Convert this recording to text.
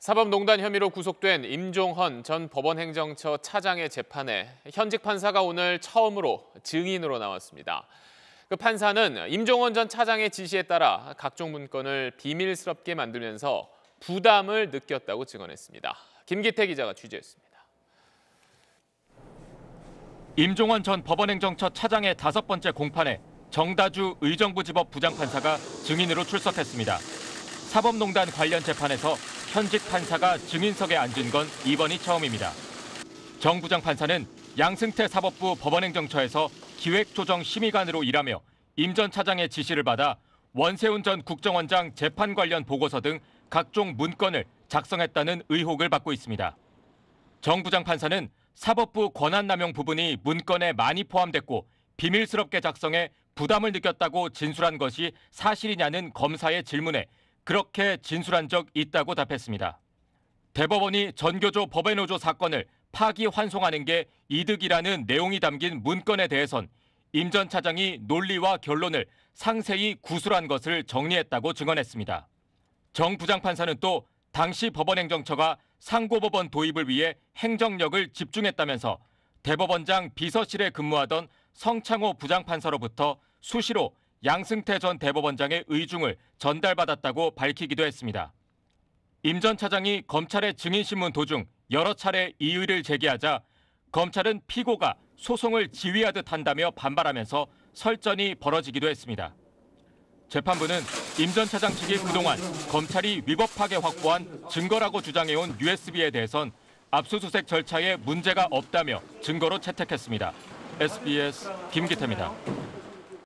사법농단 혐의로 구속된 임종헌 전 법원행정처 차장의 재판에 현직 판사가 오늘 처음으로 증인으로 나왔습니다. 그 판사는 임종헌 전 차장의 지시에 따라 각종 문건을 비밀스럽게 만들면서 부담을 느꼈다고 증언했습니다. 김기태 기자가 취재했습니다. 임종헌 전 법원행정처 차장의 다섯 번째 공판에 정다주 의정부지법 부장판사가 증인으로 출석했습니다. 사법농단 관련 재판에서 현직 판사가 증인석에 앉은 건 이번이 처음입니다. 정부장 판사는 양승태 사법부 법원행정처에서 기획조정심의관으로 일하며 임 전 차장의 지시를 받아 원세훈 전 국정원장 재판 관련 보고서 등 각종 문건을 작성했다는 의혹을 받고 있습니다. 정 부장 판사는 사법부 권한남용 부분이 문건에 많이 포함됐고 비밀스럽게 작성해 부담을 느꼈다고 진술한 것이 사실이냐는 검사의 질문에 그렇게 진술한 적 있다고 답했습니다. 대법원이 전교조 법외노조 사건을 파기환송하는 게 이득이라는 내용이 담긴 문건에 대해선 임전 차장이 논리와 결론을 상세히 구술한 것을 정리했다고 증언했습니다. 정 부장판사는 또 당시 법원행정처가 상고법원 도입을 위해 행정력을 집중했다면서 대법원장 비서실에 근무하던 성창호 부장판사로부터 수시로 양승태 전 대법원장의 의중을 전달받았다고 밝히기도 했습니다. 임전 차장이 검찰의 증인신문 도중 여러 차례 이의를 제기하자 검찰은 피고가 소송을 지휘하듯 한다며 반발하면서 설전이 벌어지기도 했습니다. 재판부는 임전 차장 측이 그동안 검찰이 위법하게 확보한 증거라고 주장해온 USB에 대해선 압수수색 절차에 문제가 없다며 증거로 채택했습니다. SBS 김기태입니다.